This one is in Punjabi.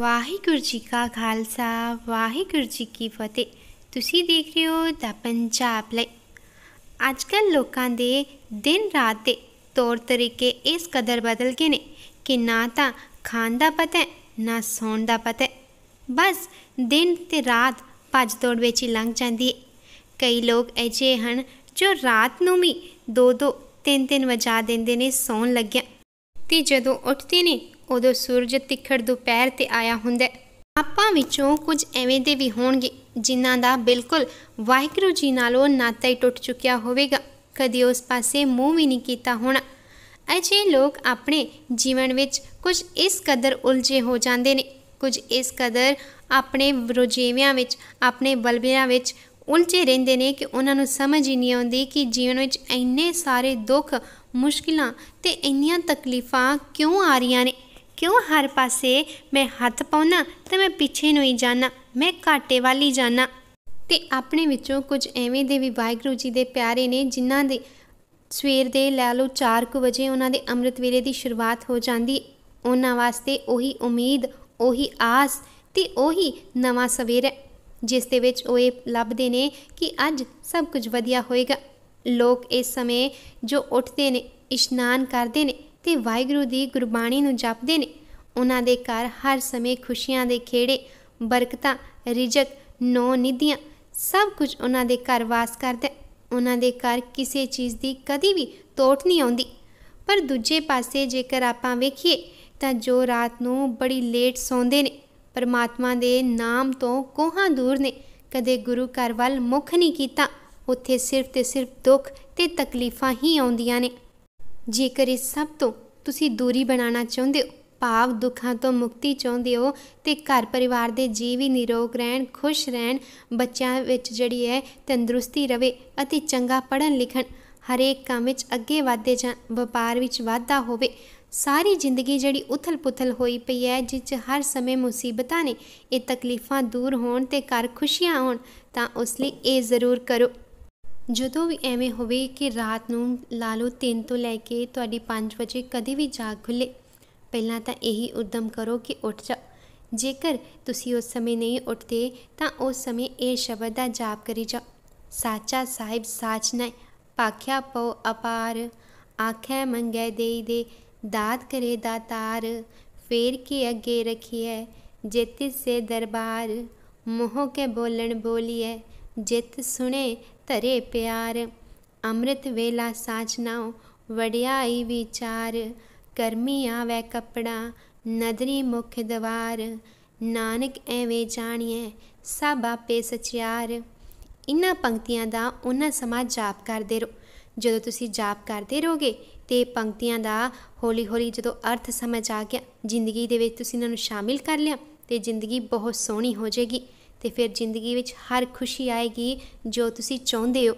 ਵਾਹਿਗੁਰੂ ਜੀ ਕਾ ਖਾਲਸਾ ਵਾਹਿਗੁਰੂ ਜੀ ਕੀ ਫਤਿਹ ਤੁਸੀਂ ਦੇਖ ਰਹੇ ਹੋ ਦਾ ਪੰਜਾਬ ਲਈ ਅੱਜ ਕੱਲ ਲੋਕਾਂ ਦੇ ਦਿਨ ਰਾਤ ਦੇ ਤੌਰ ਤਰੀਕੇ ਇਸ ਕਦਰ ਬਦਲ ਗਏ ਨੇ ਕਿ ਨਾ ਤਾਂ ਖਾਣ ਦਾ ਪਤਾ ਹੈ ਨਾ ਸੌਣ ਦਾ ਪਤਾ ਬਸ ਦਿਨ ਤੇ ਰਾਤ ਭੱਜ ਦੌੜ ਵਿੱਚ ਹੀ ਲੰਘ ਜਾਂਦੀ ਹੈ ਕਈ ਲੋਕ ਅਜੇ ਹਨ ਜੋ ਰਾਤ ਨੂੰ ਵੀ 2-2 3-3 ਵਜਾ ਦਿੰਦੇ ਨੇ ਸੌਣ ਲੱਗਿਆ ਤੇ ਜਦੋਂ ਉੱਠਦੇ ਨੇ ਉਦੋਂ ਸੂਰਜ ਤਿੱਖੜ ਦੁਪਹਿਰ ਤੇ ਆਇਆ ਹੁੰਦਾ ਆਪਾਂ ਵਿੱਚੋਂ ਕੁਝ ਐਵੇਂ ਦੇ ਵੀ ਹੋਣਗੇ ਜਿਨ੍ਹਾਂ ਦਾ ਬਿਲਕੁਲ ਵਾਹਿਗੁਰੂ ਜੀ ਨਾਲੋਂ ਨਾਤਾ ਹੀ ਟੁੱਟ ਚੁੱਕਿਆ ਹੋਵੇਗਾ ਕਦੀ ਉਸ ਪਾਸੇ ਮੂੰਹ ਵੀ ਨਹੀਂ ਕੀਤਾ ਹੋਣਾ ਅਜੇ ਲੋਕ ਆਪਣੇ ਜੀਵਨ ਵਿੱਚ ਕੁਝ ਇਸ ਕਦਰ ਉਲਝੇ ਹੋ ਜਾਂਦੇ ਨੇ ਕੁਝ ਇਸ ਕਦਰ ਆਪਣੇ ਰੋਜੇਵਿਆਂ ਵਿੱਚ ਆਪਣੇ ਬਲਬਿਆਂ ਵਿੱਚ ਉਲਝੇ ਰਹਿੰਦੇ ਨੇ ਕਿ ਉਹਨਾਂ ਨੂੰ ਸਮਝ ਹੀ ਨਹੀਂ ਆਉਂਦੀ ਕਿ ਜੀਵਨ ਵਿੱਚ ਇੰਨੇ ਸਾਰੇ ਦੁੱਖ ਮੁਸ਼ਕਿਲਾਂ ਤੇ ਇੰਨੀਆਂ ਤਕਲੀਫਾਂ ਕਿਉਂ ਆ ਰਹੀਆਂ ਨੇ ਕਿਉਂ ਹਰ ਪਾਸੇ ਮੈਂ ਹੱਥ ਪਾਉਣਾ ਤੇ ਮੈਂ ਪਿੱਛੇ ਨੂੰ ਹੀ ਜਾਣਾ ਮੈਂ ਘਾਟੇ ਵਾਲੀ ਜਾਣਾ ਤੇ ਆਪਣੇ ਵਿੱਚੋਂ ਕੁਝ ਐਵੇਂ ਦੇ ਵੀ ਵਾਹਿਗੁਰੂ ਜੀ ਦੇ ਪਿਆਰੇ ਨੇ ਜਿਨ੍ਹਾਂ ਦੇ ਸਵੇਰ ਦੇ ਲੈ ਲਓ 4:00 ਵਜੇ ਉਹਨਾਂ ਦੇ ਅੰਮ੍ਰਿਤ ਵੇਲੇ ਦੀ ਸ਼ੁਰੂਆਤ ਹੋ ਜਾਂਦੀ ਉਹਨਾਂ ਵਾਸਤੇ ਉਹੀ ਉਮੀਦ ਉਹੀ ਆਸ ਤੇ ਉਹੀ ਨਵਾਂ ਸਵੇਰ ਜਿਸ ਦੇ ਵਿੱਚ ਉਹ ਇਹ ਲੱਭਦੇ ਨੇ ਕਿ ਅੱਜ ਸਭ ਕੁਝ ਵਧੀਆ ਹੋਏਗਾ ਲੋਕ ਇਸ ਸਮੇਂ ਜੋ ਉੱਠਦੇ ਨੇ ਇਸ਼ਨਾਨ ਕਰਦੇ ਨੇ ਤੇ ਵਾਹਿਗੁਰੂ ਦੀ ਗੁਰਬਾਣੀ ਨੂੰ ਜਪਦੇ ਨੇ ਉਹਨਾਂ ਦੇ ਘਰ ਹਰ ਸਮੇਂ ਖੁਸ਼ੀਆਂ ਦੇ ਖੇੜੇ ਬਰਕਤਾਂ ਰਿਜਕ ਨੌ ਨਿਧੀਆਂ ਸਭ ਕੁਝ ਉਹਨਾਂ ਦੇ ਘਰ ਵਾਸ ਕਰਦਾ ਉਹਨਾਂ ਦੇ ਘਰ ਕਿਸੇ ਚੀਜ਼ ਦੀ ਕਦੀ ਵੀ ਤੋਟ ਨਹੀਂ ਆਉਂਦੀ ਪਰ ਦੂਜੇ ਪਾਸੇ ਜੇਕਰ ਆਪਾਂ ਵੇਖੀਏ ਤਾਂ ਜੋ ਰਾਤ ਨੂੰ ਬੜੀ ਲੇਟ ਸੌਂਦੇ ਨੇ ਪਰਮਾਤਮਾ ਦੇ ਨਾਮ ਤੋਂ ਕੋਹਾਂ ਦੂਰ ਨੇ ਕਦੇ ਗੁਰੂ ਘਰ ਵੱਲ ਮੁਖ ਨਹੀਂ ਕੀਤਾ ਉੱਥੇ ਸਿਰਫ ਤੇ ਸਿਰਫ ਦੁੱਖ ਤੇ ਤਕਲੀਫਾਂ ਹੀ ਆਉਂਦੀਆਂ ਨੇ ਜੇਕਰ ਇਸ ਸਭ ਤੋਂ ਤੁਸੀਂ ਦੂਰੀ ਬਣਾਉਣਾ ਚਾਹੁੰਦੇ ਹੋ ਭਾਵ ਦੁੱਖਾਂ ਤੋਂ ਮੁਕਤੀ ਚਾਹੁੰਦੇ ਹੋ ਤੇ ਘਰ ਪਰਿਵਾਰ ਦੇ ਜੀਵ ਹੀ ਨਿਰੋਗ ਰਹਿਣ ਖੁਸ਼ ਰਹਿਣ ਬੱਚਿਆਂ ਵਿੱਚ ਜਿਹੜੀ ਹੈ ਤੰਦਰੁਸਤੀ ਰਵੇ ਅਤੇ ਚੰਗਾ ਪੜਨ ਲਿਖਣ ਹਰੇਕ ਕੰਮ ਵਿੱਚ ਅੱਗੇ ਵਧਦੇ ਜਾਂ ਵਪਾਰ ਵਿੱਚ ਵਾਧਾ ਹੋਵੇ ਸਾਰੀ ਜ਼ਿੰਦਗੀ ਜਿਹੜੀ ਉਥਲ-ਪੁਥਲ ਹੋਈ ਪਈ ਹੈ ਜਿਸ 'ਚ ਹਰ ਸਮੇਂ ਮੁਸੀਬਤਾਂ ਨੇ ਇਹ ਤਕਲੀਫਾਂ ਦੂਰ ਹੋਣ ਤੇ ਘਰ ਖੁਸ਼ੀਆਂ ਹੋਣ ਤਾਂ ਉਸ ਲਈ ਇਹ ਜ਼ਰੂਰ ਕਰੋ ਜਦੋਂ ਵੀ ਐਵੇਂ ਹੋਵੇ ਕਿ ਰਾਤ ਨੂੰ ਲਾ 3 ਤੋਂ ਲੈ ਕੇ ਤੁਹਾਡੀ 5 ਵਜੇ ਕਦੇ ਵੀ ਜਾਗ ਖੁੱਲੇ ਪਹਿਲਾਂ ਤਾਂ ਇਹੀ ਉਦਮ ਕਰੋ ਕਿ ਉੱਠ ਜਾ ਜੇਕਰ ਤੁਸੀਂ ਉਸ ਸਮੇਂ ਨਹੀਂ ਉੱਠਦੇ ਤਾਂ ਉਸ ਸਮੇਂ ਇਹ ਸ਼ਬਦ ਦਾ ਜਾਪ ਕਰੀ ਜਾ ਸਾਚਾ ਸਾਹਿਬ ਸਾਚ ਨਹੀਂ ਪਾਖਿਆ ਪਉ ਅਪਾਰ ਆਖੇ ਮੰਗੇ ਦੇਈ ਦੇ ਦਾਤ ਕਰੇ ਦਾਤਾਰ ਫੇਰ ਕੀ ਅੱਗੇ ਰਖੀਐ ਜੇਤੀ ਸੇ ਦਰਬਾਰ ਮੋਹ ਕੇ ਬੋਲਣ ਬੋਲੀਐ ਜਿਤ ਸੁਣੇ ਧਰੇ ਪਿਆਰ ਅੰਮ੍ਰਿਤ ਵੇਲਾ ਸਾਜਨਾਉ ਵਡਿਆਈ ਵਿਚਾਰ ਕਰਮੀ ਆਵੇ ਕਪੜਾ ਨਦਰੀ ਮੁਖ ਦਵਾਰ ਨਾਨਕ ਐਵੇਂ ਜਾਣੀਏ ਸਭ ਆਪੇ ਸਚਿਆਰ ਇਨ੍ਹਾਂ ਪੰਕਤੀਆਂ ਦਾ ਉਹਨਾਂ ਸਮਾਂ ਜਾਪ ਕਰਦੇ ਰਹੋ ਜਦੋਂ ਤੁਸੀਂ ਜਾਪ ਕਰਦੇ ਰਹੋਗੇ ਤੇ ਪੰਕਤੀਆਂ ਦਾ ਹੌਲੀ-ਹੌਲੀ ਜਦੋਂ ਅਰਥ ਸਮਝ ਆ ਗਿਆ ਜ਼ਿੰਦਗੀ ਦੇ ਵਿੱਚ ਤੁਸੀਂ ਇਹਨਾਂ ਨੂੰ ਸ਼ਾਮਿਲ ਕਰ ਲਿਆ ਤੇ ਜ਼ਿੰਦਗੀ ਬਹੁਤ ਸੋਹਣੀ ਹੋ ਜਾਏਗੀ ਤੇ ਫਿਰ ਜ਼ਿੰਦਗੀ ਵਿੱਚ ਹਰ ਖੁਸ਼ੀ ਆਏਗੀ ਜੋ ਤੁਸੀਂ ਚਾਹੁੰਦੇ ਹੋ